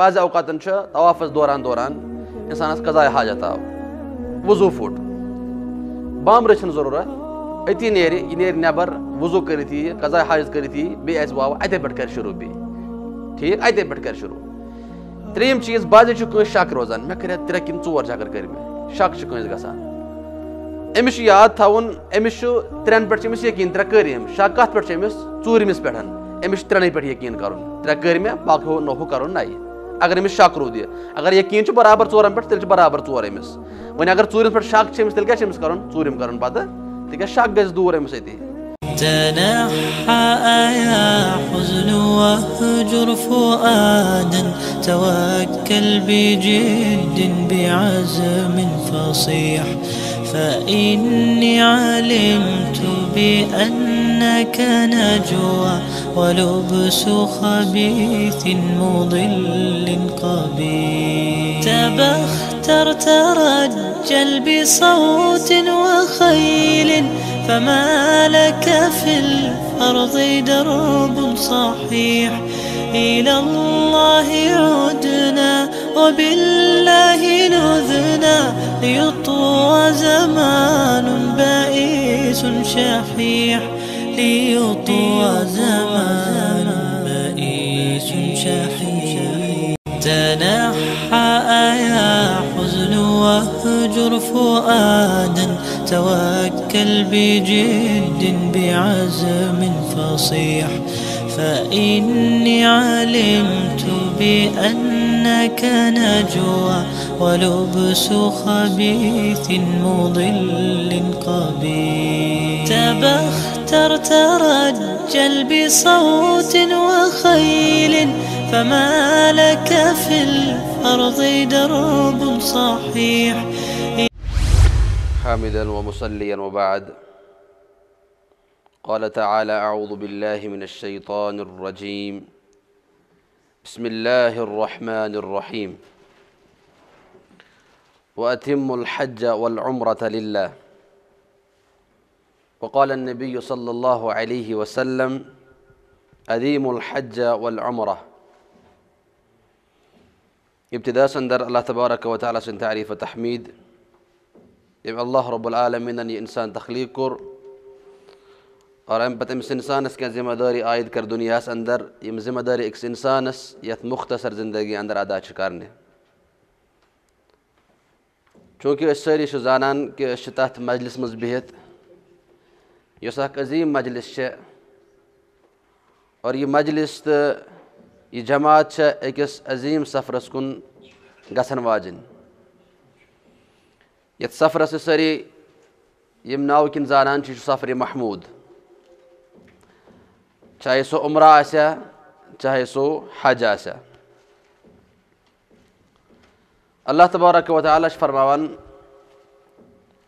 باضابقات طوافت دوران دوران امسان قذائے حاجت آؤ وزو پھٹ أتی نیرِ یہِ نیرِ نٮ۪بر نبر کٔرِتھ یی قزائے حاجت کٔرِتھ یی بیٚیہِ آسہِ واو اَتے پٮ۪ٹھ کَرِ شروٗع بیٚیہِ ٹھیٖک اَتے پٮ۪ٹھ کَرِ شروٗع اتے چیٖز تری چھُ کٲنٛسہِ شک روزان مےٚ ترٛےٚ کرایہ ژور چکر کٔرۍ مےٚ شک چھُ کٲنٛسہِ گژھان أمِس چھُ یاد تھاوُن أمِس أمِس أمِس چھُ ترٛٮ۪ن پٮ۪ٹھ پٮ۪ٹھ چھِ یقیٖن ترٛےٚ کٔرۍ شک کَتھ ژوٗرمِس پٮ۪ٹھ أمِس چھُ ترٛٮ۪نٕے پٮ۪ٹھ یقیٖن کَرُن ترٛےٚ کٔرۍ مےٚ پقین کرو کَرُن نَیہِ اگر أمس شک رو یہِ اگر یقیٖن چھُ برابر ژورَن پٮ۪ٹھ تیٚلہِ چھُ برابر ژور أمِس وۄنۍ اگر ژوٗرِس پٮ۪ٹھ شک چھُ أمِس تیٚلہِ کیا چھُ أمِس کَرُن ژوٗرِم کَرُن پَتہٕ کیا شک گژھِ دوٗر أمِس أتی تنحى يا حزن واهجر فؤادا توكل بجد بعزم فصيح فإني علمت بأنك نجوى ولبس خبيث مضل قبيح تبختر ترجل بصوت وخيل فما لك في الأرض درب صحيح إلى الله عدنا وبالله نذنا ليطوى زمان بائس شحيح ليطوى زمان بائس شحيح تنحى يا حزن واهجر فؤادا توكل بجد بعزم فصيح فإني علمت بأنك نجوى ولبس خبيث مضل قبيح تبختر ترجل بصوت وخيل فما لك في الأرض درب صحيح حامدا ومصليا وبعد قال تعالى أعوذ بالله من الشيطان الرجيم بسم الله الرحمن الرحيم وأتم الحج والعمرة لله وقال النبي صلى الله عليه وسلم أديم الحج والعمرة ابتداء در الله تبارك وتعالى سن تعريف وتحميد يبقى الله رب العالمين أن إنسان تخليق اور ام پس ذمہ داری عائد کر دنیا اندر ذمہ داری اکس انسانس یت مختصر زندگی اندر ادا کرنے چونکہ اس سری زانان کہ تک مجلس مز بہت اس عظیم مجلس ہے اور یہ مجلس تو یہ جماعت اکس عظیم سفرس کن واجن یت سفرس گاجن یفرس سیم نوک زان سفر محمود چاہے سو عمرہ آسیا الله تبارك وتعالى فرماون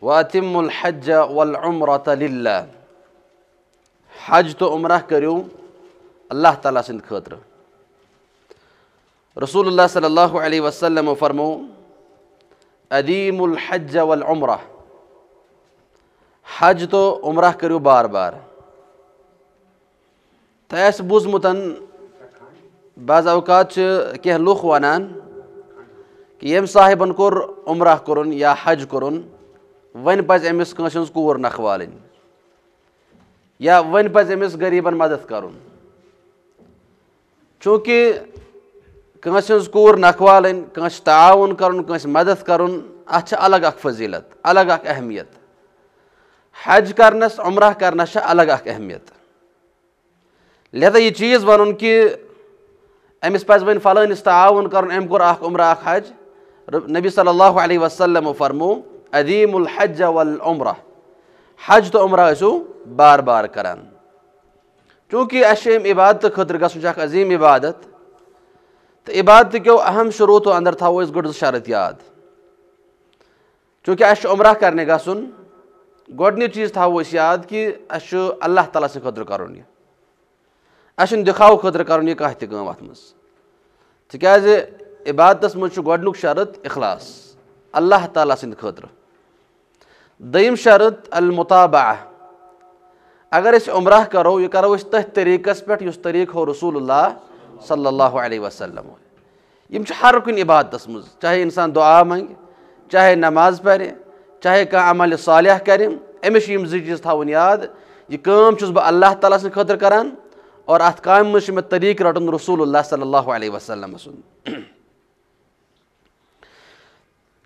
واتم الحج والعمرة لله حج تو عمره کریو الله تعالی سند خاطر رسول الله صلى الله عليه وسلم فرمو ادیم الحج والعمره حج تو عمره کریو بار بار تجمت بعض اوقات کہ لان کہہ یم صاحبن کور عمرہ کورن یا حج کو ون پانس ہن نال یا ون پریبن مدد کر چونکہ انس ہنک نال تعاون کرانس مدد کر اچھا الگ الضیلت الگ اہمیت حج کرنس عمرہ کرنس ہے اچھا الگ الگ اہمیت لہذا یہ چیز ون کہ امس پہ ون فلحس تعاون ام کور اخ عمرہ اخ حج نبی صلی اللہ علیہ وسلم فرمو عدیم الحج والعمرہ حج تو عمرہ اسو بار بار کران چونکہ اچھے ام عبادتہ خطر عظیم عبادت تو عبادت کیو اہم شروع و اندر تھا اس گڈ شرط یاد چونکہ عمرہ کرنے گھن گی چیز تہویس یاد کہ اللہ تعالیٰ ساطر کر اس دکھا خاطر کراض عبادت گۄڈنیُک شرط اخلاص اللہ تعالیٰ ساطر شرط المطابہ اگر اِس عمرہ کرو یہ کرو تریکس ہو رسول اللہ صلی اللہ علیہ وسلم ہر ہوش ہرکہ عبادت چاہے انسان دعا منگ چاہے نماز پہ چاہے کمل صالح کریں امس چیز تاؤن یاد یہ بہ اللہ تعالیٰ ساطر کر اور ات کام مے طریق رٹن رسول اللہ صلی اللہ علیہ وسلم سن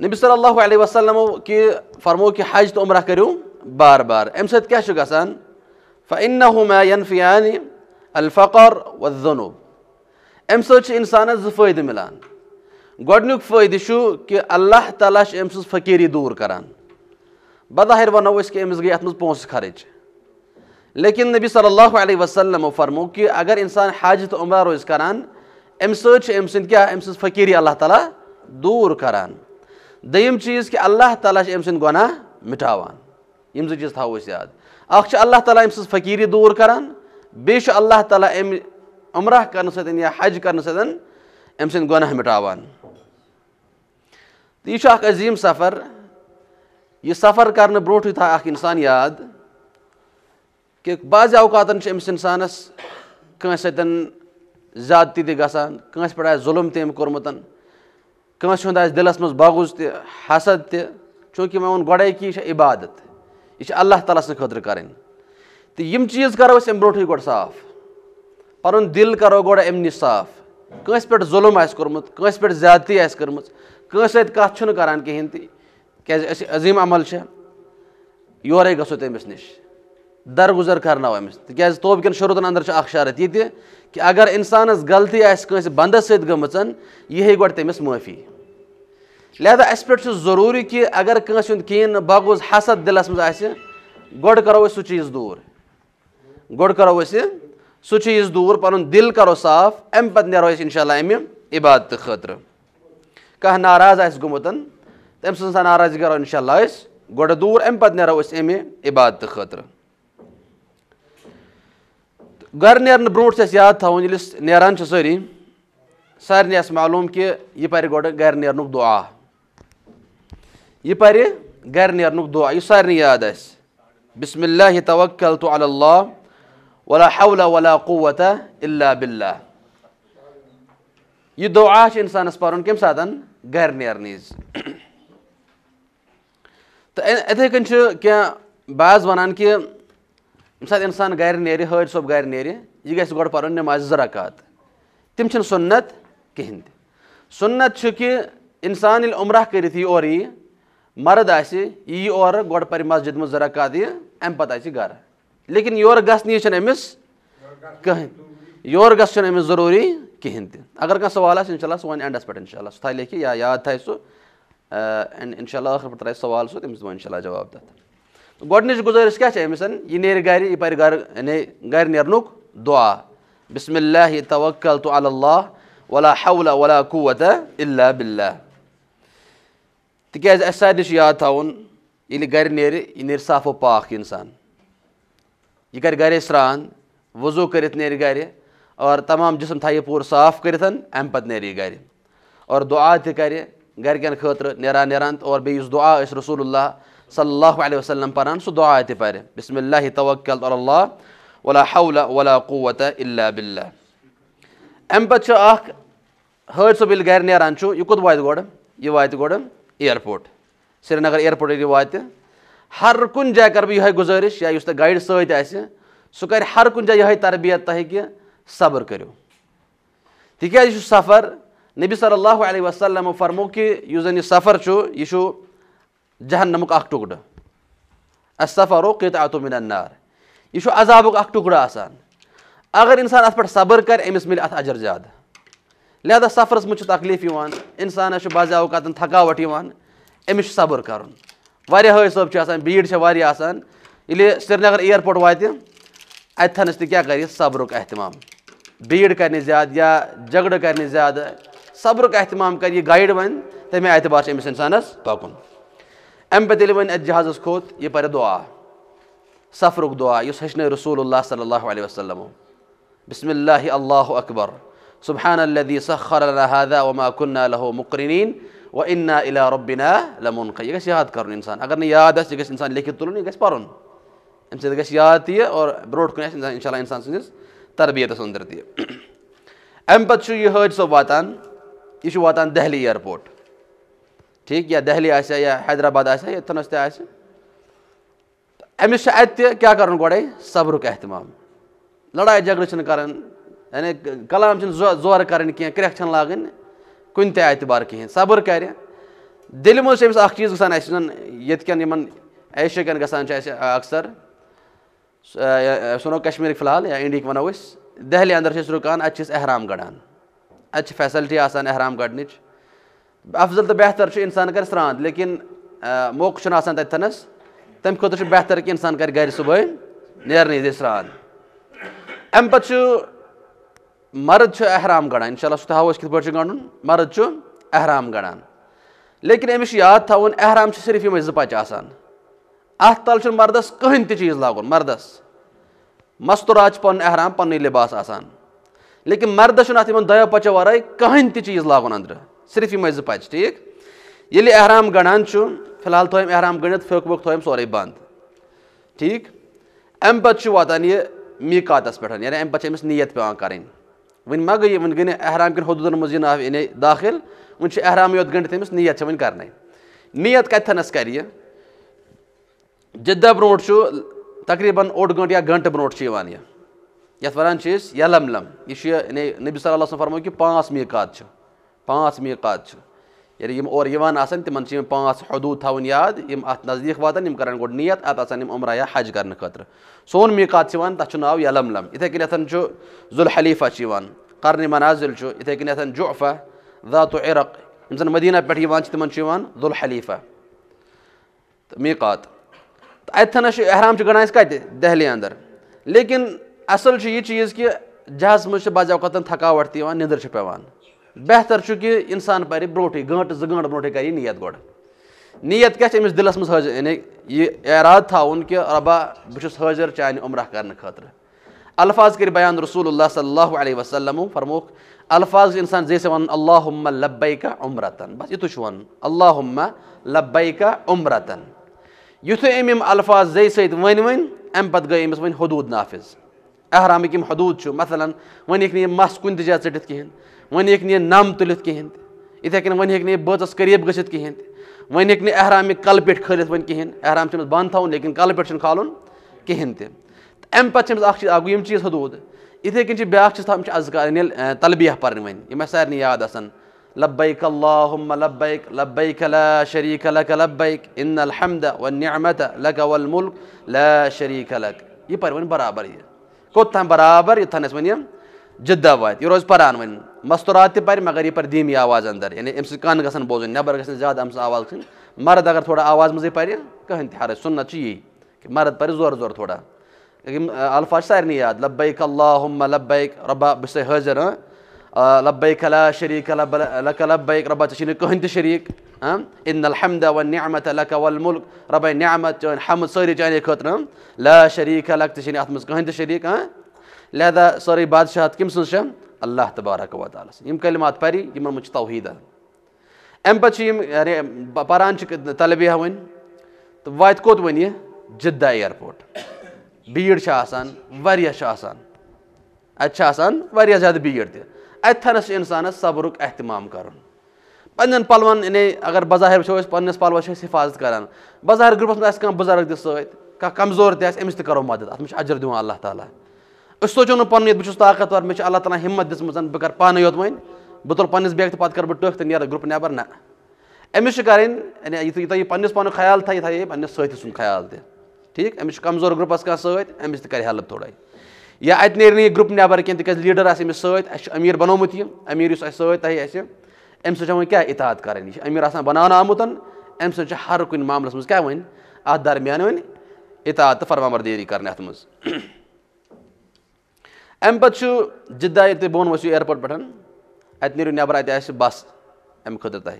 نبی صلی اللہ علیہ وسلم کی فرمو کہ حج تو عمرہ کرو بار بار ام کیا س گسان فانهما ينفيان الفقر والذنوب ام انسان ز فائدہ ملان گونی فائدہ کہ اللہ تعالیٰ ام سکیری دور کران بداہر ونوہ امس گئی اتم پوسہ خرچ لیکن نبی صلی اللہ علیہ وسلم فرمو کہ اگر انسان حج تو عمرہ روز کران کم سم سہ فقیری اللہ تعالیٰ دور کران دیم چیز کہ اللہ تعالیٰ امن سٹا یاد تہو اخت اللہ تعالیٰ ام سکیری دور کر بیس اللہ تعالیٰ ام عمرہ یا حج کر سن سہ مٹا تو یہ عظیم سفر یہ سفر کرنے بروٹ تا انسان یاد کہ بعض اوقات امس انسانس کانس ستن زیادتی تہ تنہس پہ ظلم تم ہند کاسے دلس مز باغوز تہ تہ حسد چونکہ میں تونکہ مون گوكہ یہ عبادت یہ اللہ تعالیٰ کریں تو یم چیز کرو اس ام بروٹ صاف پن دل کرو صاف كرو گافٹ ظلم آس آہ کوس پیٹ زیادتی آس آرمس کاس کران كر کہین کس عظیم عمل سے یورے گو تمس نش درگزر کرو امس تاز توبین شروطن اندر اخ شارت کہ اگر انسانس غلطی آپ بندس ست گئی گیس معافی لہٰذا اس پہ ضروری کہ اگر کنس بغوز حسد دلس منہ کرو سور گی دور پن دل کرو صاف امہ انشاء اللہ امہ عبادتہ خاطر کاراض گا ناراضی کرو انشاء اللہ اہم گور امت نو عبادتہ خطر گھر نیر بروٹ یاد تھی نیران ساری سارن آئے معلوم کہ یہ پہ گھر نیرن دع پہ گھر نیرن دعی سارن یاد آسم اللہ توق ووتہ اللہ ولا ولا بل یہ دع آس پم سات گھر نیرنکن کہ بعض ونان کہ یم سات انسان گھر نی حر صبر یہ گھر گر نماز زرکات سنت کہیں تنت انسان یل عمرہ کری اری مرد آور گی مسجد مراکات یہ امپت گر لیکن یور گیس کہیں یور گھنس ضروری کہیں تک اگر کوال آپ انہ سو اینڈس پہ انشاء اللہ سائ یا یاد تھے انشاء اللہ اخراٹ ترا سوال سو تم دونوں انشاء اللہ جواب تک گۄڈنِچ گُزٲرِش کیٛاہ چھِ أمِس یہِ یہِ نیرِ گَرِ پَرِ گَرٕ یعنی گَرِ نیرنُک دعا بِسمِ اللہ توکل تو اللہ ولا ولا حول قوت اللہ تِکیٛازِ اَسہِ سارنٕے چھُ یاد تھاوُن تا یعنی یہ نیرِ نی نی صاف و پاک گَرے سرٛان وضوٗ کٔرِتھ نیرِ گَرِ اور تمام جسم تائ پوٗرٕ صاف کٔرِتھ اَمہِ پَتہٕ نیرِ یہِ گَرِ اور دُعا تہِ کَرِ گَرِکٮ۪ن خٲطرٕ نیران نیران اور بیٚیہِ یُس دُعا نیسا رسول اللہ صلی اللہ علیہ وسلم پران سو دعا پارے بسم اللہ توکلت علی اللہ ولا ولا حول الا باللہ ام پت الاہ ہر سو بل امہ نیران صبح یہ گھر ن یہ کوت وات گورٹ سری نگر یہ واتہ ہر کن جائے کر جائیں کرے گزارش یا اس گائیڈ گائڈ ستہ سہ کر ہر کن جائے یہ تربیت تہ صبر کرو یہ سفر نبی صلی اللہ علیہ وسلم فرمو کہ اس زن سفر یہ جہنمک ٹکڑ افرت من النار یہ عذابک آسان اگر انسان ات پبر کر زیادہ لہذا سفرس مجھ تکلیف انسانس باز تھکاوٹ امس صبر کر صبر بھیڑ واریاہ آسان ییٚلہِ سرینگر اِیرپوٹ واتہِ وات تہِ تک کیا صبرُک احتمام بھڑ کر زیادٕ یا جگڑٕ جھگڑ کر زیادہ صبر احتمام یہِ گائیڈ ون تمہ اعتبار چھُ أمِس انسان پکن اَمہِ پَتہٕ ییٚلہِ وۄنۍ اَتہِ جہازَس کھوٚت یہِ پَرِ دُعا سفرُک دُعا یُس ہیٚچھنٲے رسول اللہ صلی اللہ علیہ وسلمو بسم اللہ اللہ اکبر سبحان الذي سخر لنا هذا وما كنا له مقرنين مکرین و ربنا البنخا یہ گژھِ یاد کر اِنسان اگر نہٕ یاد آسہِ یہِ گژھِ اِنسان لیکھِتھ تُلُن یہِ گژھِ پَرُن اَمہِ سۭتۍ گژھِ یاد تہِ اور کُن آسہِ اِنسان اِنشاء اللہ اِنسان سٕنٛدِس تربیتَس انس تہِ اَمہِ پَتہٕ چھُ یہِ حٲج صٲب واتان یہِ چھُ واتان دہلی اِیَرپوٹ ٹھیک یا دہلی یا حیدرآباد تہ امس اتہ کیا کرن گوڑے صبرک احتمام لڑائی جھگڑہ کرن یعنی کلام زور کرن کر لاگن کن تہ اعتبار کہین صبر کر دل امس اخ چیز گسان یت کن یمن ایشیا کن گانے اہس اکثر سنو کشمیر فی الحال یا انڈیک ونو اس دہلی اندر چھ رکان چھ احرام گڑان چھ فیسلٹی آسان احرام گڑنچ افضل تو بہتر انسان کر سران لیکن موقع تتنس تمہیں خطرہ بہتر کہ انسان کر گھر گئی نیرنی سران ام مرد احرام گڑان ان شاء اللہ سہ ہاؤ کت پہ گنڈن مرد احرام گڑان لیکن امس یاد تا احرام صرف یہ ہمیں آسان ات تل مردس کہین تہ چیز لاگن مردس مستورات احرام پن لباس آسان لیکن مردس ات پچو ورائے کہین تہ چیز لاگن انندر صرف زٕ یعنی یہ ٹھیٖک ییٚلہِ احرام چھُ فِلحال الحال أمۍ احرام گٔنڈِتھ پھیوٚک تھوٚو أمۍ سورُے بنٛد ٹھیٖک گنڈت پوک و تیم سوری بند ٹھیک امان یہ میکات پی امہس نیت پہ ما گئی ون گے احرام کٮ۪ن منٛز کن حدود من داخل ون احرام یوتھ گنڈت امس نیت کریں نیت جِدہ برونٛٹھ چھُ تقریٖباً اوٚڑ گٲنٛٹہٕ یا برونٛٹھ یِوان یہِ یَتھ وَنان گھنٹہ برو وان لم یہ نبی صلی اللہ علیہ وسلم فرمو کہِ پانٛژھ پانچ چھِ پانچ میقات یعنی میکات اور آج پانچ حدود تھوڑے یاد ہم ات نزدیک واتن کر عمرہ یا حج کرنے خاطر سون میقات میک تک ناؤ یلم لم اتے کتھ ٹھو الحلیفہ قرنی منازل اتے کنتھ جعفہ ذات و عرق یہ مدینہ پنجلیفہ میکات اتنہ احرام گنڈا کتلی اندر لیکن اصل یہ چیز کہ جہاز منچ بازوقطن تھکاٹ تعین ندر پی بہتر کہ انسان پہ بروٹے گنٹ زہ برو کر نیت گیت کیا دلس مذض ایراد تاؤن کہ ربہ بس حاضر چانہ عمرہ کرا الفاظ کری بیان رسول اللہ صلی اللہ علیہ وسلم فرموخ الفاظ گنسان زی سہمہ لبیکا عمرت بس یہ تن اللہ لبیک عمرتن یو ام الفاظ زی سن ون ام پتہ گئی امس و حد نافذ احرام ہم حدود مثلاً ونک کن تا ٹھیک کھین ون ہک نی نم تلتھ کہین تہ اتھے کن ون ہک نی بٲژس قریب گٔژھِتھ کہینۍ تہِ وۄنۍ ہیٚکہِ نہٕ احرام یہِ کلہٕ پٮ۪ٹھ کھٲلِتھ وۄنۍ کِہیٖنۍ احرام چھُ أمِس بنٛد تھاوُن لیکِن کلہٕ پٮ۪ٹھ چھُنہٕ کھالُن کِہیٖنۍ تہِ تہٕ اَمہِ پَتہٕ چھِ أمِس اَکھ چیٖز اَکھ گوٚو یِم چیٖز حدوٗد یِتھَے کٔنۍ چھِ بیٛاکھ چیٖز تھاوان یِم چھِ اَزکار ییٚلہِ تلبیہ پَرٕنۍ وۄنۍ یِم اَسہِ سارنٕے یاد آسان لبیک لا شریٖک لک لبیک ان الحمد والنعمت لک والملک لا شریٖک لک یہِ برابر یہِ کوٚت تام برابر یوٚتتھَن أسۍ جِدا واتہِ یہِ روزِ پَران مستورات پَرِ مگر یہِ پَرِ دیمی آواز اَندَر یعنی يعني امس کان گسن گژھن نبر گسن زیادٕ امس آواز تھن مرٕد اگر تھوڑا آواز مزے پَرِ کہ تہِ حرج سُنت چھِ کہِ مرٕد پَرِ زورٕ زورٕ تھوڑا یِم الفاظ سار نہیں یاد لبیک اللہُمہ لبیک رب بس چھُس لبیک لا شریٖک لَکہ لبیک رب تشین کہ انت شریٖک اِن الحمد والنعمت نعمت لَکہ رب نعمت چٲنۍ حمد سٲری چانے کتر لا شریٖک لَک تشین اتمس کہ انت شریٖک لہذا سٲرٕے بادشاہت کٔمۍ سٕنٛز اللہ تبارک و تعالیس یم کلمات پری اچھا توحید ام پتہ توحیدہ امہ پاران طلبیہ ون تو وات ون یہ جدہ ایئرپورٹ بیڑ آسان آسان ایرپوٹ اچھا بیڑان واقع اتان ویس بڑ تنسل انسانس صبرک اہتمام کرن پنن پلون یعنی اگر بازاہ ویسے پنس پلوس حفاظت کران بظاہر گروپس منہ کزرگ تک سمزور تیس امس تر کرو مدد اتنا اجر دعا اللہ تعالیٰ اس پنس طاقتور مل تعلقہ حمت در پانے یوتھ بہت تل پیک یعنی پہ کر گرپ نا امس کر پانک خیا خیال تھے پتہ سیا ٹھیک امر کمزور گروپس کھانا سر امس تر ہیلپ تھوڑا یا اتنی نیری نئی گروپ نیس لیے سمیر بنوت ایرہ ستمس ویعادی امیر آپ بنانا آمت امس ہرکہ معاملس من کہ وی درمیان ون اعتعاد فروامردیری کرنے ات اَمہِ پَتہٕ چھُ ییٚلہِ تُہۍ بۄن ؤسِو اِیَرپوٹ پٮ۪ٹھ اَتہِ ایرپوٹ نٮ۪بر اَتہِ آسہِ بَس اَمہِ خٲطرٕ تۄہہِ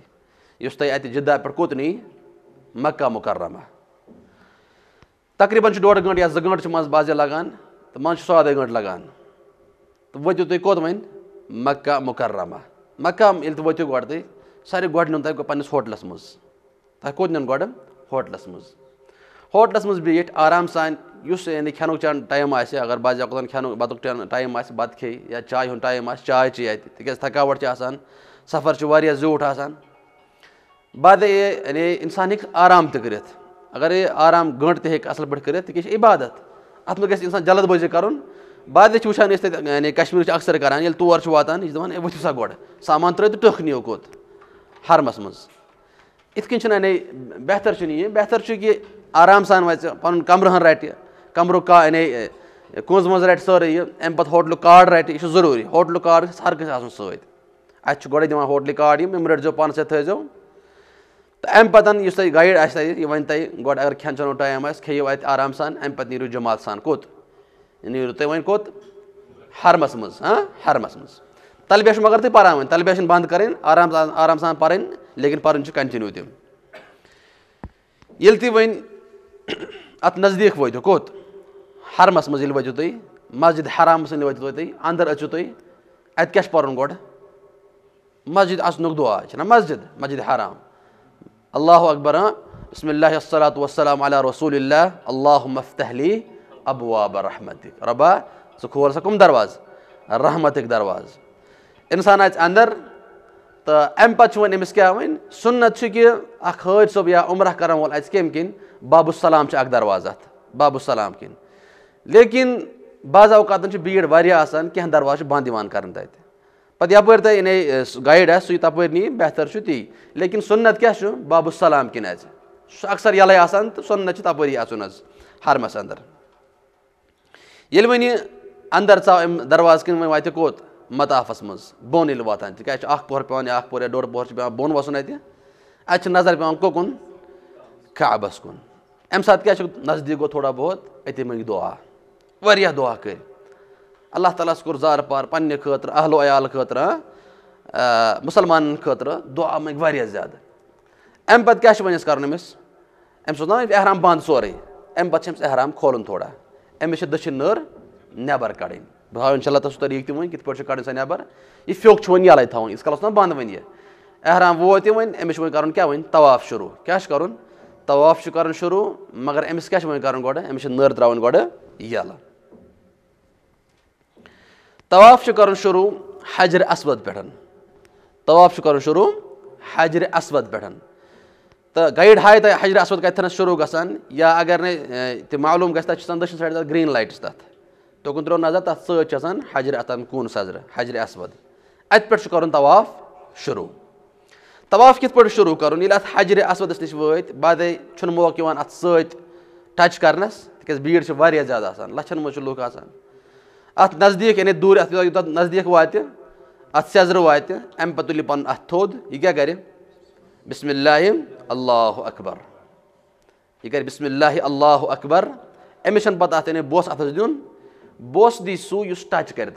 یُس تۄہہِ اَتہِ جدہ پٮ۪ٹھ کوٚت نی مکہ مُکرمہ تقریٖباً تقریباً ڈۄڈ گٲنٛٹہٕ یا زٕ گٲنٛٹہٕ زنٹ منٛزٕ باذ لگان ساد گنٹ لگان وٲتِو تُہۍ کوٚت وۄنۍ مکہ مُکرمہ مکہ ییٚلہِ تُہۍ تُہۍ وٲتِو گۄڈٕ گۄڈٕ ساروی نیُن تۄہہِ پنٛنِس ہوٹلَس منٛز تۄہہِ کوٚت نیُن گۄڈٕ ہوٹلَس منٛز ہوٹلَس منٛز میٹھ آرام سان یس یعنی کنک ٹائم آپ اگر بعض بازن بتک ٹائم آپ بتائیں چائے ٹائم آہ چائے چی تاز تھکاٹ آسان سفر وارہ زیوٹ آتا باد یعنی انسان ہر تک کرام گنٹ تک اصل پہ کر عبادت اتم گھر انسان جلد بعد بزی کرادل واشانے کشمیر اکثر کریں تور واتان وے ورتو سا گو سامان ترک نیو کت حرمس مز اتنا بہتر چنی بہتر کہ آرام سان و کمرہن رٹ کمر کا دِوان ہوٹلہِ کاڈ یِم یِم رٹ پانَس سۭتۍ تھٲیزیو تہٕ اَمہِ پَتہٕ یُس تۄہہِ گایِڈ آسہِ پان یہِ وَنہِ تۄہہِ گۄڈٕ اگر کھٮ۪ن چٮ۪نُک ٹایم آسہِ کھیٚیِو اَتہِ آرام سان اَمہِ پَتہٕ نیٖرِو جماعت سان کوٚت نیٖرِو یعنی تُہۍ وۄنۍ کوٚت ہرمَس منٛز ہاں ہرمَس منٛز مز چھُ مگر تُہۍ پَران وۄنۍ وی چھِنہٕ بنٛد کَرٕنۍ آرام سان آرام سان پَرٕنۍ لیکِن پَرُن چھُ کَنٹِنیوٗ تم ییٚلہِ تُہۍ وۄنۍ اَتھ نزدیٖک وٲتِو کوٚت حرمس مزہ وتو تی مسجد حرام ستو تھی اندر اچو تیس پسجد آعا سے نا مسجد مسجد حرام اللہ اکبر بسم اللہ و صلاۃ وسلام علیہ رسول اللہ اللہ مفت ابو آبر رحمت ربہ ثا کم درواز رحمت درواز انسان آدر تو امپ سنت کہ حاضصہ عمرہ کران کم کن باب ال سلام اک درواز ات باب السلام کن لیکن بعض اوقات بھڑ ویا کہ درواز بند پتہ کرپ گائڈ آ سو یہ تپری نی بہتر تی لیکن سنت کیا باب السلام کن اکثر یلے آسان تو سنت تپری حض حرمس اندر یل ون اندر ثا ام درواز کن وات مطافس مز بون یل واتان تک بنان پوہر یا ڈوڑ پوہر پہ بون وسن و نظر پکن خ کعبس کن ام سات کیا نزدیک گو تھوڑا بہت اتے منگ دعا واریاہ دعا اللہ تعالیٰ کوٚر زارٕ پار پنٛنہِ خٲطرٕ خٲطرٕ عیال مُسلمانَن وا دلہ تعالیس کور زارپار پہ خلو عال مسلمان خطر دہ آمیا أمِس امہ پھر اوپر احرام بنٛد سورُے اَمہِ پَتہٕ چھِ أمِس احرام کھولُن تھوڑا أمِس چھِ دٔچھِنۍ نٔر نٮ۪بر کَڑٕنۍ بہٕ اِنشاء اللہ طریٖقہٕ تہِ وۄنۍ کِتھ پٲٹھۍ چھِ کَڑٕنۍ سۄ نٮ۪بر یہِ تو چھُ وۄنۍ یَلَے تھاوُن ییٖتِس کالَس نہ بنٛد وۄنۍ یہِ احرام ووت طواف شروٗع کیٛاہ چھُ کَرُن طواف چھُ کَرُن شروٗع مگر أمِس کیٛاہ چھُ وۄنۍ کَرُن گۄڈٕ أمِس چھِ نٔر ترٛاوٕنۍ گۄڈٕ یَلہٕ طواف کر شروع حجر اسود پہ طواف کر شروع حجر اسود پہ تو پھڈ ہائے تو حجر اسود کتھنس شروع گسان یا اگر نے تم معلوم گھر تب دشن سائڈ گرن لائٹس تک تکن تر نظر تک ستان حجر اتن قون سر حجر اسود اتہ پنافروع طواف شروع طواف کت پوع کرجر اسودس نش و موقع ات ست کرس تاز بڑھ جایا زیادہ آسان لچھن مچھلی لوگ آسان ات نزد یعنی دور یہ نزدیک واتہ ات سر واتہ امہ تل پھا کر بسم اللہ اللہ اکبر یہ کر بسم اللہ اللہ اکبر امس پہ بس اتس دس ٹچ کر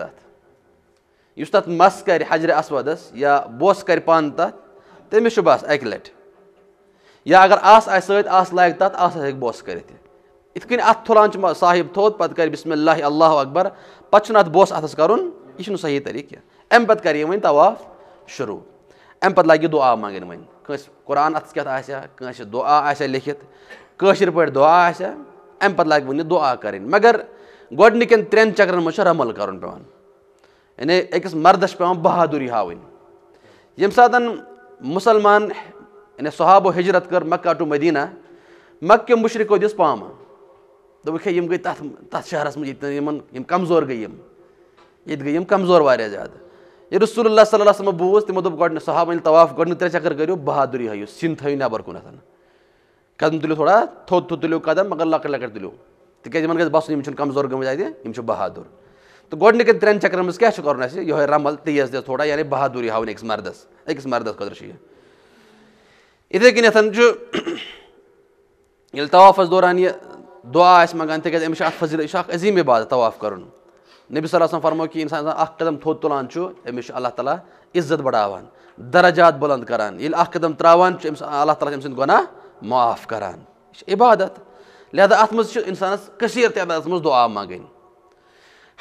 حجر اس ودس یا بس کران تک تمہس بس اک لٹ یا اگر آس آگے تب آس آس بس کر اتن اتھلانے صاحب تھوت پہ کرم اللہ اللہ و اکبر پتہ چھ بوس اتس کر صحیح طریقہ کھیل امہ پہ کریں طواف شروع امت لگ دعا منگن و قرآن اتس کتا دعا آش پہ دعا آن دعا کر گڈنک ترن چکرن رمل کرے اکس مردس بہادُری ہاوٕنۍ ییٚمہِ سات مُسلمان یعنی صحابو و کٔر کر مکہ ٹو مدینہ مکہ مُشرِقو دِژ پامہٕ یم گئی شہرس تس یمن یم کمزور گئی یم یت گئی یم کمزور واریا زیادہ یہ رسول اللہ صلی اللہ علیہ وسلم بوز تمو تم گڈن صحابہ ورنہ طواف گڈن ترے چکر کریو بہادری ہیو ہو تھی نبرکن قدم تلی تھوڑا تھو تلی قدم مگر یمن لکلی تاز یم باسن کمزور یم چھ بہادر تو گوڈ ترن چکن کی کریو رمل تیز تیز تھوڑا یا یعنی بہادری ہونی مرد مرد خطرے اتائی کنتاف دوران یہ دعا اس منگان امس تمہسل عظیم عبادت طواف کرن نبی صلی اللہ علیہ وسلم فرمو کہ انسان اخ قدم تھوت تلان امس اللہ تعالیٰ عزت بڑا درجات بلند کران یل اخ قدم تران اللہ تعالیٰ امس گناہ معاف کر عبادت لہذا ات مز انسانس کثیر مز دعا منگن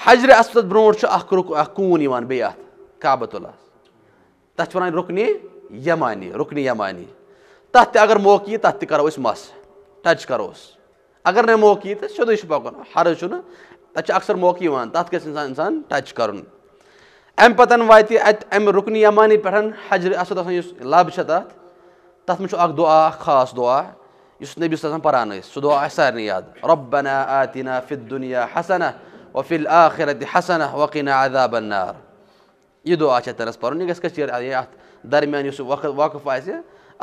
حجر بروٹ اخ بروش اون بی ات تلس تک رکنی یمانی رکنی یمانی مانی تک موقع یہ تب ترو مس ٹچ کروس اگر نہٕ موقعہٕ یی تہٕ سیٚودُے چھُ پَکُن حرٕض چھُنہٕ تَتہِ چھُ اَکثر موقعہٕ یِوان تَتھ گژھِ اِنسان اِنسان ٹَچ کَرُن اَمہِ پَتہٕ واتہِ اَتہِ اَمہِ رُکنہِ یَمانی پٮ۪ٹھ حجرِ اَسد آسان یُس لَب چھےٚ تَتھ تَتھ منٛز چھُ اَکھ دُعا اَکھ خاص دُعا یُس نبی صٲب آسان پَران ٲسۍ سُہ دُعا آسہِ سارنٕے یاد رۄبنا آتِنا فِد دُنیا حسنہ وفِل آخرتہِ حسنہ وقیٖنا عذاب النار یہِ دُعا چھِ اَتھ تَنَس پَرُن یہِ گژھِ کٔشیٖر اَتھ درمیان یُس وقت وقف آسہِ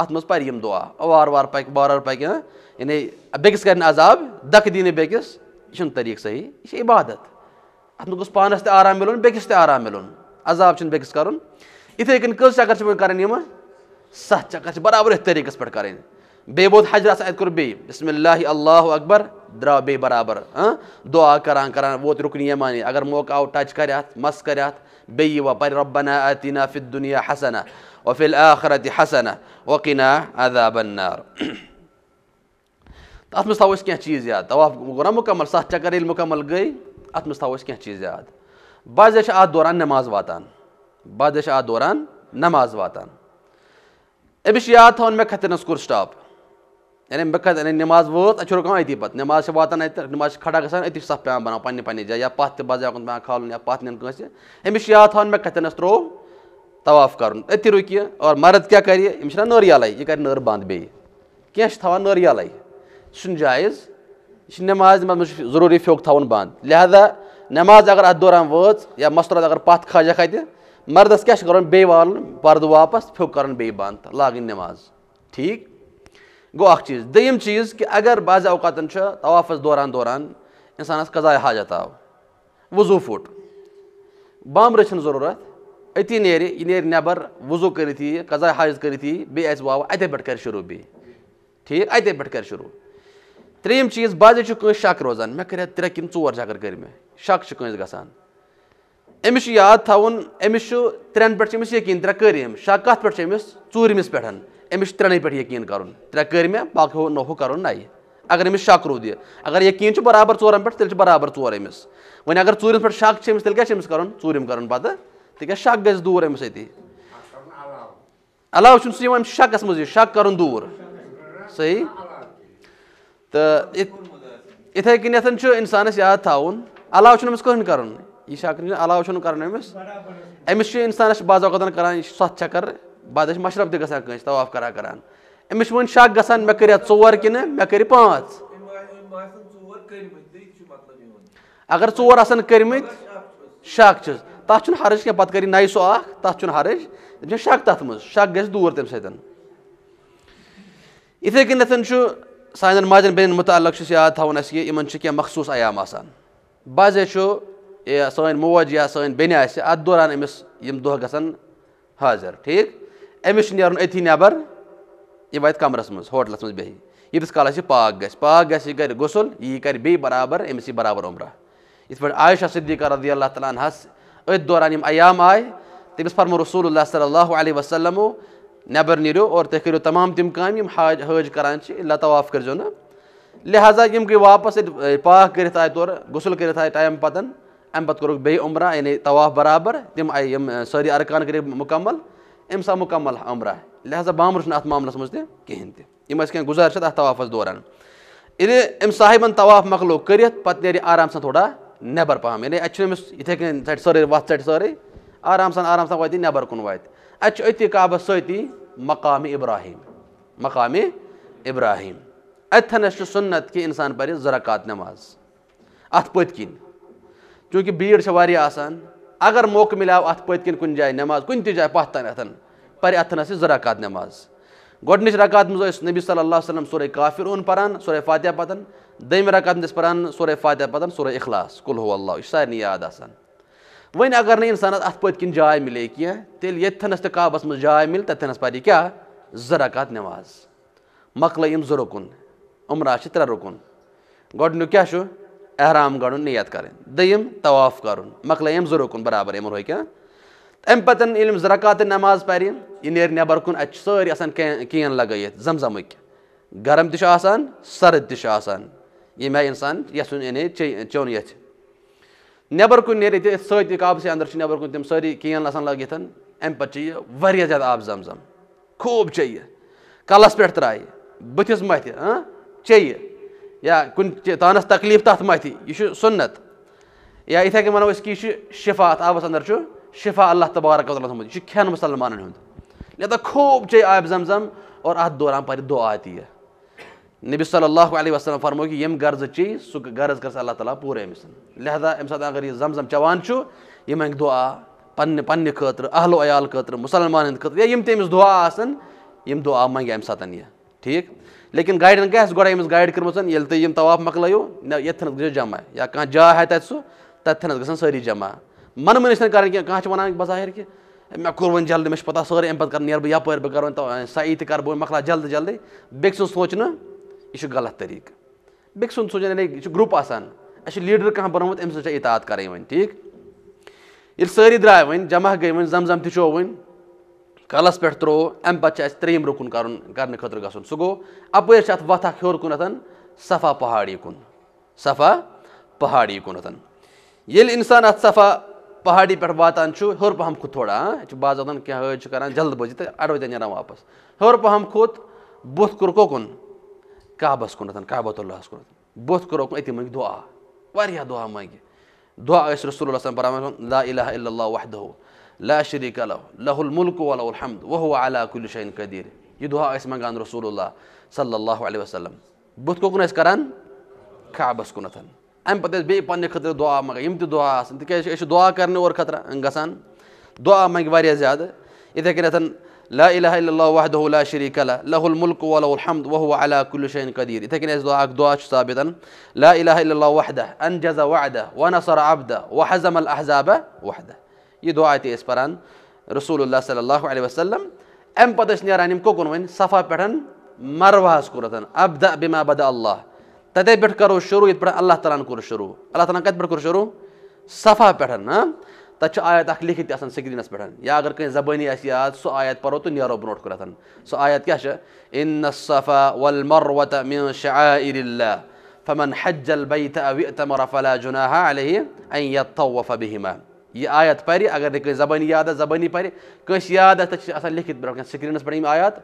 ات مز پہ دعا وار وار پک وار وار ہاں؟ پک یعنی بیکس کر عذاب دک دن بیکس یہ طریقہ صحیح یہ عبادت مز پانس تہ آرام ملن بیکس تہ آرام ملن عذاب بیکس کرن اتھے کن کس چکر کرن یم سات چکر برابر اتھ طریقے پہ حجر بیوت حجرات اتر بیس بسم اللہ اللہ اکبر درا برابر ہاں؟ دعا کران کران ووت رکن یمانی اگر موقع آؤ ٹچ کری مس کری بی فی الدنیا حسنہ وفي الآخرة حسنة وقنا عذاب النار ات مز تھاو أسۍ کینٛہہ چیٖز یاد طواف گوٚو مُکمل سَتھ چَکر ییٚلہِ مُکمل گٔے اَتھ چیٖز یاد دوران نماز واتان بعض آد دوران نماز واتان إبش چھُ یاد تھاوُن مےٚ کھَتٮ۪نَس کوٚر سٹاپ یعنی یعنی نٮ۪ماز وٲژ اَتہِ چھُ رُکان أتی پَتہٕ نٮ۪ماز چھِ واتان اَتہِ نٮ۪ماز چھِ کھڑا گژھان أتی چھِ سَتھ پیٚوان بَناوُن پَننہِ پَننہِ یا پَتھ تہِ بَزیاکُن پیٚوان کھالُن یا پَتھ طواف کرن اتی تی اور مرد کیا یہ نری کر نر بند بیس تا نائز یہ نماز مجھے ضروری پوک تند لہذا نماز اگر دوران ویس یا مستورات اگر پھجا کھاتے مردس کار بیال پرد واپس پوک کر بیس بند لاگن نماز ٹھیک گو چیز دیم چیز کہ اگر بعض اوقات طوافس دوران دوران انسانس قزائے حاجت آؤ وزو فٹ بام ضرورت اتی نی نی نیبر وزو کرزا حاج کری واؤ اتے پھر شروع بیٹھ اتے پھر شروع تریم چیز بازس شک روزان میں کرایا ترقی ٹور چکر کر شک کے گا تاؤن ترن پکین ترے کرک کت پورمس پہ یقین کر باقی ہوئی اگر شک رو در یقین ورٹ تربر ورسم پہ شکل کیا تِکیٛازِ شک گژھِ دوٗر سۭتی علاوٕ چھُنہٕ سُہ گورس عل شکس مجھے شک کَرُن دوٗر صحیح تہٕ تو کٔنٮ۪تھ چھُ اِنسانَس یاد تھاوُن علاوٕ علاوٕ چھُنہٕ چھُنہٕ أمِس أمِس کٕہٕنۍ کَرُن کَرُن یہِ شک تا علسہ کر بعض اوقاتَن کَران یہِ چھُ سَتھ سکر بعد ٲسۍ مَشرف تہِ گژھان کٲنٛسہِ طواف کَران کَران أمِس چھُ وۄنۍ شک گژھان مےٚ مے ژور کِنہٕ مےٚ کٔرِ پانٛژھ اگر ژور آسَن کٔرمٕتۍ شک چھُس تب حرج کی پہ نائسو اخ تک حرج تم شک تس من شک گے اتھے کن سان ماجن بیتعلق یاد تا کہ انہ مخصوص عیام آذ سین موج یا سنہ اتھ دوران امس دہ گا حاضر ٹھیک امس نتھی نبر یہ وی کمرس مزلس مزہ یت پاک گھر پاک گھر غسل یہ کری برابر امس ای برابر عمرہ ات پا عائشہ صدیقار رضی اللہ تعالیٰ حس ات دوران عیا آئی تم فرم رسول اللہ صلی اللہ علیہ وسلم نبر نیرو اور تھی کرو تمام تم کم حاج حاج کر اللہ طواف کر لہذا ہم گئی واپس پاک کرے تور غسل کرائے ٹائم پتن ام پت کرو اتر عمرہ یعنی طواف برابر تم آئے آئی ساری ارکان کرے مکمل ام سا مکمل عمرہ لہذا بامر چھ معاملس من تک کہیں تمہیں گزارش طوافس دوران ام صاحب طواف مکلو آرام سان تھوڑا نبر پہ یعنی اتہس اتنی سٹ سر وٹ آرام سان آرام سان و نبر کن وتی کعاب ستی مقامی ابراہیم مقامی ابراہیم اتنس کی سنت کہ انسان پہ زراک نماز ات پتن چونکہ بھڑ ہے واران اگر موقع ملو ات پت کن جائیں نماز کن تہائیں پانتن پی اتنس زرکات نماز گۄڈنِچ رکعت منٛز ٲسۍ نبی صلی اللہ علیہ وسلم سورے قافر اون پورے فاتح پتن دکات پورے فاتحہ پہ سورے اخلاص کلو اللہ یہِ سارنٕے یاد آسان وۄنۍ اگر نہٕ اِنسانَس اَتھ پٔتۍ کِنۍ جاے مِلے کینٛہہ تیٚلہِ آنسان ات پت جا ملے کہ قابس مجھ جا مل تین پی ککات نماز مکل زکن عمرہ رُکُن گۄڈنیُک کیٛاہ چھُ احرام گَڑُن نیت کَرٕنۍ دیم طواف کَرُن مۄکلٲے یِم زٕ رُکُن برابر اَمہِ مکل ییٚلہِ یِم زٕ زرکات نٮ۪ماز پن یہ نی ن سیان کین زم زمک گرم تشان سرد تشانے انسان یون چی چی نی سکس اندر نبر کن سری کین لیا زیادہ آب زم زم خوب چی کلس پھٹ ترائ بیا کانس تکلیف تک مت یہ سنت یا اتے ونو کہ یہ شفات آبس اندر شفا اللہ تبارک تعالیٰ وسم یہ کن مسلمان لہذا خوب چے آب زمزم اور اوور دوران پر دعا آتی ہے نبی صلی اللہ علیہ وسلم فرمو کہ یم غرض چی سہ غرض کر اللہ تعالیٰ پورے امس لہذا امن سات اگر یہ زمزم چیان یہ منگہ دعا پن پنہ خاطر اہل و عیال خاطر مسلمان خطر یا یم تمس دعا آسن یم ن منگے سات یہ ٹھیک لیکن گائڈن کیا گوڑا امس گائڈ کرم تم طواف مکلو نا یتنس جمع یا کھانا ہے تب سہ تتھنس گھن ساری جمع من منسلک کہاں بظاہر کہ مےٚ مےٚ کوٚر وۄنۍ جلدی چھِ پَتہ سٲرٕے اَمہِ پَتہٕ کَرٕ نیرٕ بہٕ یَپٲرۍ بہٕ کَرٕ وۄنۍ سوري تہِ کَرٕ بہٕ وۄنۍ مۄکلاو جلدی جلدی بیٚکہِ سُنٛد سونٛچنہٕ یہِ چھُ غلط طٔریٖقہٕ بیٚکہِ سُنٛد یعنی یہِ چھُ گرُپ آسان اَسہِ چھُ لیٖڈَر کانٛہہ بَنومُت أمۍ سٕنٛز كان بنسے کَرٕنۍ وۄنۍ ٹھیٖک ییٚلہِ سٲری درٛاے وۄنۍ جمع گٔے وۄنۍ وۄنۍ تہِ کَلَس پٮ۪ٹھ ترٛوو اَمہِ پَتہٕ چھِ اَسہِ ترٛیٚیِم رُکُن کَرُن کَرنہٕ خٲطرٕ گژھُن سُہ گوٚو اَپٲرۍ چھِ اَتھ وَتھ اَکھ ہیوٚر کُنَتھ صفا پہاڑی کُن صفا پہاڑی کُنَتھ ییٚلہِ اِنسان اَتھ صفا پہاڑی پہ واتان ہر پہ کھو تھوڑا ہاں؟ باضوان کر جلد بزی اروتے نا واپس ہر پہ کھت بو اوکن قعس کنتھ قعہ اللہ کنتن بت کن اتی منگ دعا دعہ منگ دعا یس رسول اللہ صلی اللہ علیہ وسلم لا الہ الا اللہ وحدہ لا شریقہ لہ الملک الحمد و علیہ الشین قدیر یہ دعہ یس منگان رسول اللہ صلی اللہ علیہ وسلم بت ککن کر قابس کنت اَمہِ بدل ٲسۍ بیٚیہِ خطر دعاء معا يمتى دعاء تہِ دُعا إيش دعاء أسۍ چھِ خطر کَرنہِ دعاء معا گژھان دُعا منٛگہِ واریاہ زیادٕ یِتھَے لا إله الا الله وحده لا شريك له له الملك وله الحمد وهو على كل شيء قدير إذا كنا اَسہِ دعاء اَکھ دُعا لا إله الا الله وحده أنجز وعده ونصر عبده وحزم الأحزاب وحده يدعاء دُعا تہِ رسول الله صلى الله عليه وسلم اَمہِ بدل ٲسۍ نیران یِم صفا پٮ۪ٹھ مرواس کُنَتھ ابدا بِما بدا الله تتے پہ کرو شروع یت اللہ تعالیٰ کور شروع اللہ تعالیٰ کت پہ کور شروع صفا پہ صفحت آیت آ لکھت پہ یا اگر کہیں زبانی آس یاد سو آیت پرو تو نیرو برو بروک کھن آیت کیا ان ان والمروت من شعائر اللہ فمن حج البیت او اعتمر فلا جناح علیہ یطوف بحیمہ یہ آیت پی اگر زبانی یاد ہے زبانی پیسہ یاد ہے لکھت برو سکرینس پہ آیات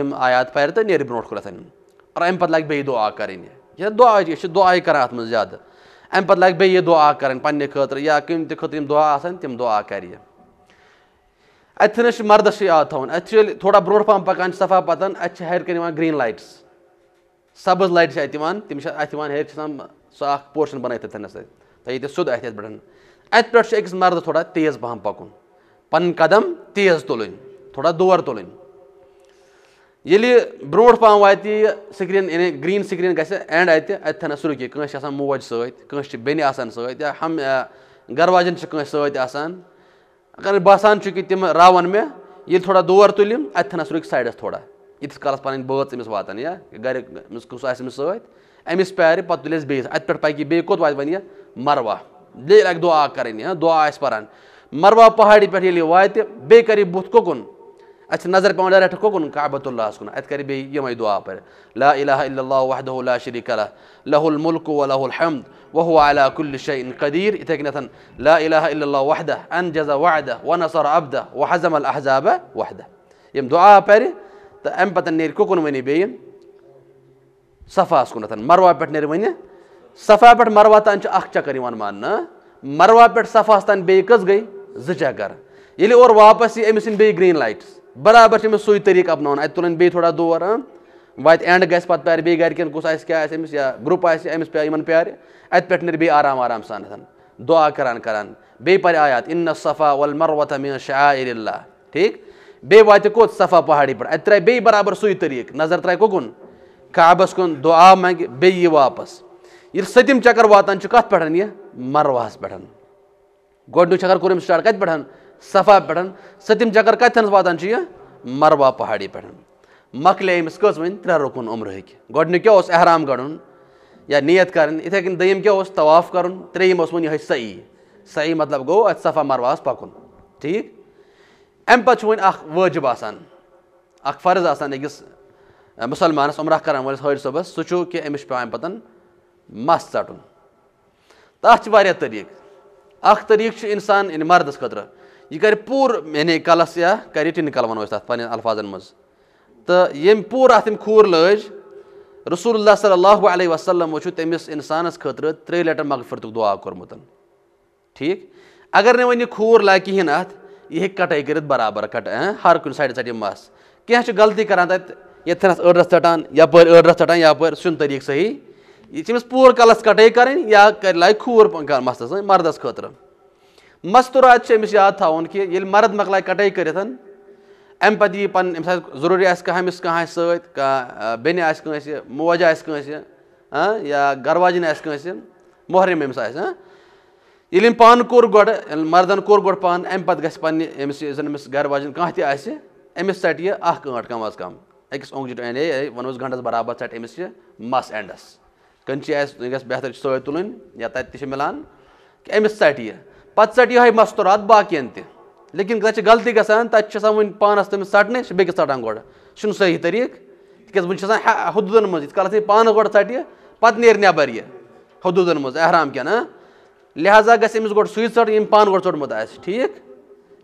ہم آیات پہ تو نیر برو کنتھ اور امہ امت لگی دعا کریں یا دعا أسۍ چھِ دُعاے کَران اَتھ منٛز زیادٕ اَمہِ پَتہٕ لَگہِ بیٚیہِ یہِ دُعا کَرٕنۍ دعی خٲطرٕ اتنا زیادہ ام پہ لگی دعا کر دعا چھِ مَردَسٕے اتنس تھاوُن اَتہِ یعنی ییٚلہِ تھوڑا برونٛٹھ پَکان چھِ چھِ چھِ چھِ چھِ صفا پَتَن اَتہِ اَتہِ ہیٚرِ ہیٚرِ یِوان یِوان یِوان گرٛیٖن لایٹٕس لایٹہِ تِم آسان سُہ اَکھ پورشَن بَنٲیِتھ تَتھٮ۪نَس اَتہِ تۄہہِ سبز سیوٚد اَتھِ اتنا پٮ۪ٹھ اَتہِ پٮ۪ٹھ چھُ أکِس مَردَس تھوڑا تیز پہ پَکُن پَنٕنۍ قدم تیز تُلٕنۍ تھوڑا دور تُلٕنۍ یہ بروٹ پہ واتہ یہ سکرین یعنی اَتہِ سکرین گز اینڈ کٲنٛسہِ چھِ آسان موج سۭتۍ کٲنٛسہِ چھِ سنس کی بیان سر ہم سۭتۍ آسان اگر باسان چھُ کہِ تِم راوَن مےٚ کہ تم راور تل اتھنس رُکہِ سایڈَس تھوڑا ییٖتِس کالَس پَنٕنۍ بٲژ أمِس أمِس أمِس أمِس یا گَرِ کُس آسہِ سۭتۍ پیارِ پَتہٕ تُلہِ اَسہِ بیٚیِس اَتہِ یت کالس پہ بات کس سرس پار پہ تلس بیس اتنے پکی دُعا آسہِ پَران مَروا پہاڑِ پٮ۪ٹھ ییٚلہِ یہِ واتہِ بیٚیہِ کَرِ یہِ بُتھ کُکُن اتہ اچھا نظر پیوان ڈائریکٹ کوکن کعبۃ اللہ کن ات کنت یمے دعا پر لا الہ الا اللہ وحدہ اللہ شری ط لہ ال مکو لہل حمد و الا کل شاہ قدیر اتنی لحدہ انجا وحدہ وندہ و حضم الضابہ وحدہ دعا پہ پتن نی ککن ون صفاس کنتن مروہ پی ون صفا تان پروات اک چکر یہ مانہ مروات پفاس گئی کرے زکر یہ اور واپس امسن بی گرن لائٹس برابر چھِ أمِس سُے سی اَپناوُن اَتہِ تُلٕنۍ بیٚیہِ تھوڑا دور ہاں گژھِ پَتہٕ بیٚیہِ گَرِکٮ۪ن کُس آسہِ کیٛاہ آسہِ أمِس یا گرُپ آسہِ أمِس پیٛارِ یِمَن پیٛارِ اَتہِ پٮ۪ٹھ نیرِ بیٚیہِ آرام آرام سان دعا کَران کَران بیٚیہِ کرانے پی آیاات انفا و تا من شاہ کوٚت صفا پہاڑی پٮ۪ٹھ اَتہِ ترٛایہِ بیٚیہِ برابر سُے طریقہ نظر ترٛایہِ کعبَس کُن دُعا منٛگہِ بیٚیہِ کعبس واپَس ییٚلہِ سٔتِم چَکر واتان چھُ کَتھ پٮ۪ٹھ یہِ مَروہَس پٮ۪ٹھ پہ چَکر کوٚر کم سٹاٹ کَتہِ پٮ۪ٹھ صفا پہ سم چکر کتھنس واتان مروا پہاڑی پہ مکلے امس کس ون ترے رکن کیا اس احرام گڑن یا نیت کرن اتھے کن دم کیا اس طواف کرن تریم اس ون یہ سعی سعی مطلب گو ات صفا مرواس پکن ٹھیک امہ پہ واجب آسان اخ فرض آسان اکس مسلمانس عمرہ کران ولس حاج صبح امس پہ مس ٹٹن طریقہ اخ طریقہ انسان اریکان یعنی مردس خطرہ یہ کر پور یعنی کلس یا کر ٹنکل ونو پن الفاظن مز تو یم پور ات کھور لج رسول اللہ صلی اللہ علیہ وسلم و تمس انسانس خطر تر لنک مغفرت دعا کورمت ٹھیک اگر نے کھور لے کہین ات یہ برابر ہے کٹے کر سائڈ ثی مس کی غلطی کرتے یھڑ راس ٹان راس ٹان سرک صحیح یہ چیس پور کلس کٹے کریں کر لائک مسئلہ ہاں؟ مردس خطرہ مستورا امس یاد تا کہ یل مرد مکلائے کٹائی مکل ام پتہ پہ پن امس ضروری آس امس ست کمس آس کنس موج آس کنس یا گھر واجین آس محرم امس آس یل ام پان کور گڈ مردن کور گڈ پان ام پتہ گاجن کھیل امس زن امس ٹھٹ کم از کم اکس اونگج جی ان گنڈس برابر ٹٹھے یہ مس اینڈس کنچی آس بہتر سین تل یا ملان کہ امس ٹٹ پتہ ژٹ ٹوئی مستورات باقین تہ لیکن تک غلطی گسان تبدیل ون پانس تم ٹھیک ٹان گھن صحیح طریقہ تازہ ون سے حدود منتقال یہ پانے گوڑ ٹٹ پتہ نیر نبر یہ حدودن مز احرام کن ہاں لہٰذا گھمس گئی ٹٹ گوڑ پہ آس ٹھیک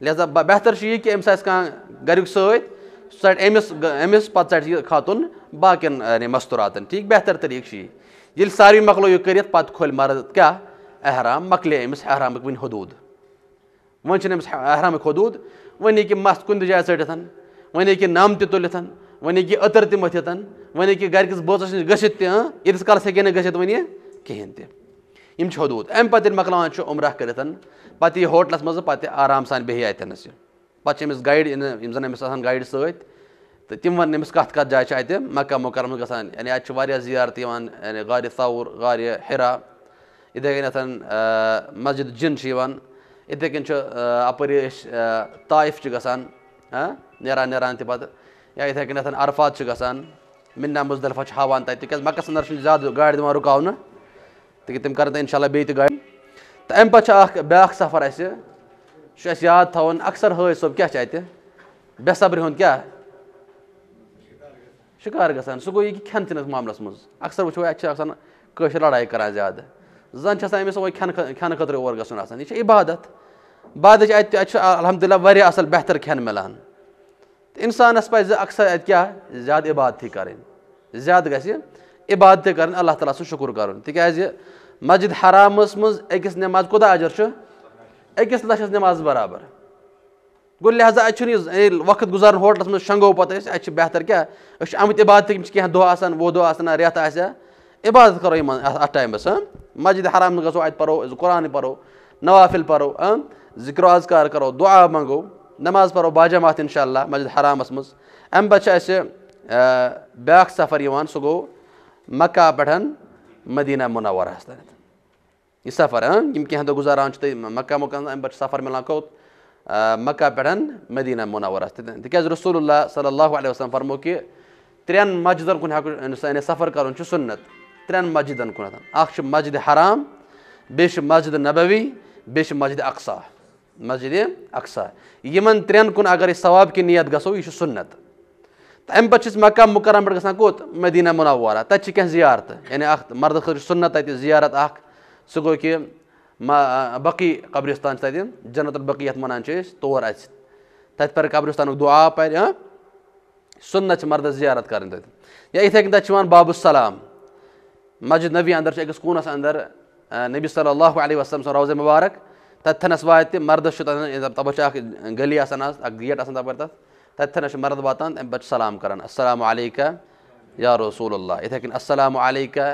لہٰذا بہتر یہ کہ امس آس کاریک ستھ سٹ امس امس پتہ ٹھیک یہ خاتون باقین یعنی مستوراتن ٹھیک بہتر طریقہ یہ یل ساروی مکلو یہ کرت پتہ کھول مرد کیا احرام مکل امس احرام ون حدود ونس احرام حدود ون مس کن جائیں ٹھنت ون نم تل و اتر مت وی گرک بوسس نش گیس ہاں؟ کالس اَمہِ پَتہٕ ییٚلہِ مۄکلاوان چھُ عُمرہ کٔرِتھ پَتہٕ یہِ ہوٹلَس منٛز پَتہٕ آرام سان بیٚہہِ اَتٮ۪نَس یہِ پَتہٕ چھِ چھِ أمِس أمِس أمِس یِم زَن آسان سۭتۍ تہٕ تِم کَتھ کَتھ جایہِ اَتہِ مَکہ پائڈ گژھان یعنی اَتہِ چھِ واریاہ زِیارتہٕ یِوان یعنی غارِ ثور غارِ ہِرا کٔنٮ۪تھ مسجِد جِن چھِ یِوان کٔنۍ چھُ اَپٲری أسۍ طایف چھِ گژھان نیران نیران تہِ پَتہٕ یا نان کٔنٮ۪تھ عرفات چھِ چھِ گژھان مِنا ہاوان تَتہِ تِکیٛازِ تِکیٛازِ مَکَس چھِنہٕ زیادٕ گاڑِ دِوان رُکاونہٕ گا منا مستطلفہ ہاان مکس اندر سے زیادہ گاڑی دان رکا تم کر گاڑی تو امہ چھُ اَسہِ یاد تھاوُن اَکثر صٲب کیٛاہ چھِ اَتہِ بے صبرِ ہُنٛد کیٛاہ شِکار گژھان سُہ گوٚو یہِ کہِ کھٮ۪ن چٮ۪نَس معاملَس منٛز اَکثر وٕچھو اَتہِ چھِ آسان کٲشِر لڑائی کَران زیادٕ زن چھِ آسان أمِس وۄنۍ کھٮ۪نہٕ کھٮ۪نہٕ خٲطرٕ اور گژھُن آسان یہِ چھِ عبادت اَتہِ تہِ اَتہِ چھُ الحمدُاللہ واریاہ اَصٕل بہتر کھٮ۪ن مِلان تہٕ اِنسانَس پَزِ اَکثر اَتہِ کیٛاہ زیادٕ عبادتھٕے کَرٕنۍ زیادٕ گژھِ گبادت کَرٕنۍ اللہ تعالیٰ سُنٛد شُکُر سکر کراز مسجد أکِس نٮ۪ماز کوٗتاہ اَجر چھُ أکِس لَچھَس نماز برابر گوٚو اَتہِ چھُنہٕ یہِ وقت گُزارُن ہوٹلَس منٛز شۄنٛگو پَتہٕ أسۍ أسۍ اَتہِ چھِ چھِ بہتر کیٛاہ آمٕتۍ گزارا ہٹلس پہ اتر کیا آمت عبادت کی دہن و رات عبادت کرو یِمن اتم ہاں؟ مسجد حرام گژھو گو پو قرآن پو نوافل پو ہاں؟ ذکر اذکار کرو دعا منگو نماز پھرو با جات اللہ شاء اللّہ مسجد حرامس مز امہ پہ بیاق سفر یہ سہ مکہ پھ مدینہ منورہ تن سفر ہاں؟ کی گزاران تو مکہ مقام سفر ملان کت مکہ پھٹھ مدینہ منورہ تاز رسول اللہ صلی اللہ علیہ وسلم فرمو کہ ترن مسجدن کن ہوسانی سفر کر سنت ترین مسجدن کن اخ مسجد حرام بیش مسجد نبوی بیش مسجد اقصی مسجد یمن ترین کن اگر ثواب کی نیت گسو یہ سنت ام پتہ مکہ مکرم پہ گان کت مدینہ منورہ تب زیارت یعنی اخ مرد خطر سنت زیارت اخ سہ گو کہ بقی قبرستان تت جنت البقی یت وان تور اچ تت تر قبرستان دعا پہ ہاں؟ سنت مرد زیارت کریں یا اتھے کن تک بابو السلام مسجد نبی اندر چھِ أکِس کوٗنَس اندر نبی صلی اللہ علیہ وسلم سُنٛد روز مُبارک تَتتھَنَس واتہِ تہِ مردَس چھُ تَتٮ۪ن چھِ گٔلی اسن اس اَکھ گیٹ اسن تَپٲرۍ تَتھ تَتتھَنَس مرد واتن ام بچ سلام کرن السلام علیکہ یا رسول اللہ یِتھَے کٔنۍ السلام علیکہ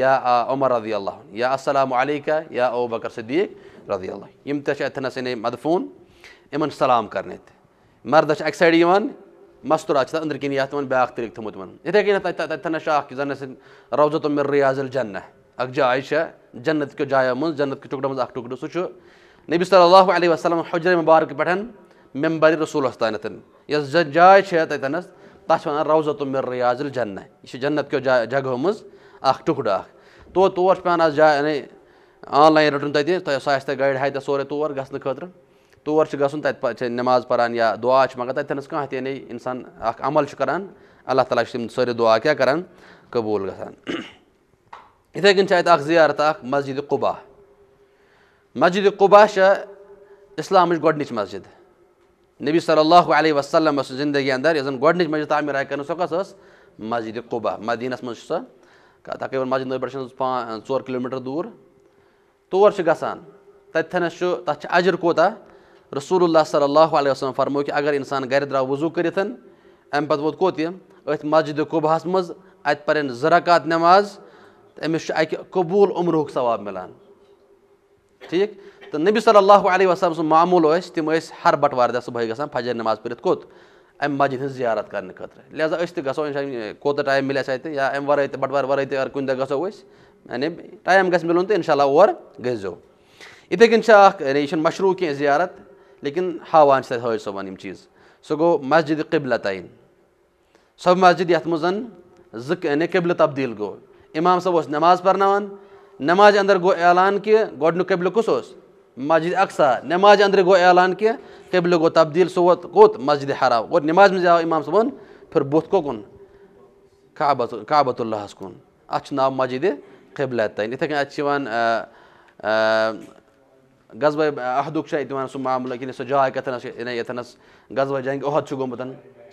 یا عمر رضی اللہ یا السلام علیکہ یا ابو بکر صدیٖق رضی اللہ یِم تہِ چھِ نے مدفوٗن یِمَن سلام کرنے مردش مردَس چھِ یِوان مستور اندر تمن طریق مستورات ان کھا طریقہ تمہیں تاکہ زنسل روزت من ریاض الجنہ جن اک جائے جنت کا جنت اک ککڑو مکڑہ نبی صلی اللہ علیہ وسلم حجر مبارک پٹھن ممبر رسول استانتن یا جائے تس تبان روزت من ریاض الجنہ یہ جنت ال جن سے جنت کا جگہوں مکڑہ تور آن لائن رٹن ساڑی ہائت سورے تور گھن خطرے تور چھِ چھِ گژھُن تَتہِ گہ نماز پہ دعا ہے مگر تہِ یعنی اِنسان اَکھ عمل چھُ کَران اللہ تعالیٰ چھِ تِم سٲری دُعا کیٛاہ کَران قبوٗل گژھان یِتھَے کٔنۍ چھِ اَتہِ اَکھ زِیارت اَکھ مسجِدِ قُبا مسجِدِ قُبا چھےٚ اِسلامٕچ گۄڈنِچ گسجد نبی صلی اللہ علیہ وسلم سٕنٛز زندگی سندگی اندر اس مسجد مدیٖنَس منٛز چھِ سۄ تقریٖباً مسجد قبہ مدینہ مشہ تقریباً مسجد دوٗر تور چھِ گژھان تَتہِ تھَنَس چھُ تَتھ چھِ اَجر کوتاہ رسول اللہ صلی اللہ علیہ وسلم فرمو کہ اگر انسان گھر درا وزو کرو کھسجد قبہس مزہ پرین زرکات نماز امس قبول عمرہ ثواب ملان ٹھیک تو نبی صلی اللہ علیہ وسلم سم معمول ورس تم ہر بٹوار دہ صبح گا فجر نماز پھر کت اسجد ضیارت کرنے خطر لہٰذا گوشا کوائم ملے اما تٹوار واعت اگر کن دہی یعنی ٹائم گھس مل انہ گیشن مشروق کی زیارت لیکن ہاوان ہاانس حاج صبح چیز سو گو مسجد قبلہ تعین سو مسجد یہ یعنی قبلہ تبدیل گو امام صاحب اس نماز پرناوان نماز اندر گو اعلان کہ گوڈن قبلہ کس اس مسجد اقسا نماز اندر گو اعلان کہ قبلہ گو تبدیل سوت کوت مسجد حرام گو نماز نماج آو امام صبن پھر کو کن بھن قعبۃ اللہ کن ات اچھا نام مسجد قبلہ تعین اتھے کن اتر غزوہ غذبۂ عہد سمعل یعنی سو جایا غصوہ جانک عہد گت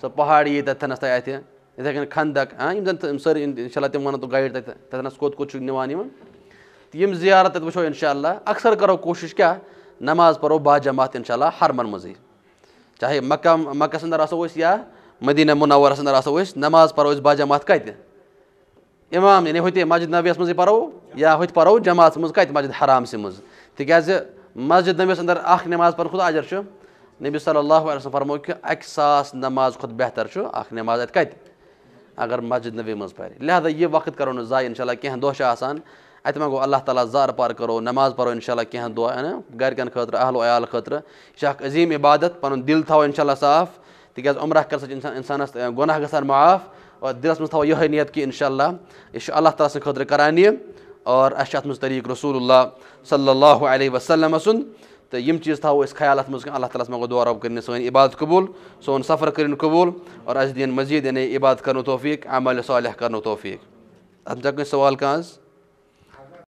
سو پہاڑی تتنس خندک ہاں جم سلّہ تم و تم گائڈ تس کھان تو زیارت ووشاء اللہ اکثر کرو کوشش کیا نماز پو با جمعات ان شاء اللہ حرمن مزے چاہے مکہ مکس اندر آوشیا مدینہ منورہ ادر آو نماز پوا جمع کتیں امام یعنی ہوتے مسجد نبیس من پہ ہوو جماعت مزہ مسجد حرام سی مز تک مسجد نمس اندر اخ نماز پر خود اجرش نبی صلی اللہ علیہ وسلم فرمو کہ پھر ساس نماز خود بہتر اخ نماز ات کت اگر مسجد نبی مز پہ لہذا یہ وقت کرو کروائیں انشاء اللہ کہ دانے ما اللہ تعالیٰ زار پار کرو نماز پرو انشاءاللہ اہل پو انشاء اللہ کہ عال خظم عبادت پن دل تاؤن انشاءاللہ صاف تک عمرہ کر کل سا گناہ گا معاف اور دل توہ نیت کہ انشاءاللہ اللہ یہ اللہ تعالیٰ سن کران یہ اور اچھا اتنا طرح رسول اللہ صلی اللہ علیہ وسلم سن تو یم چیز تھی خیال اتنا کہ اللہ تعالیٰ تعالی منگوار کرنے سن عبادت قبول سون سفر کرن قبول اور اس دین مزید یعنی عبادت کرنو توفیق عمل صالح کرنو توفیق ادا کہیں سوال کھز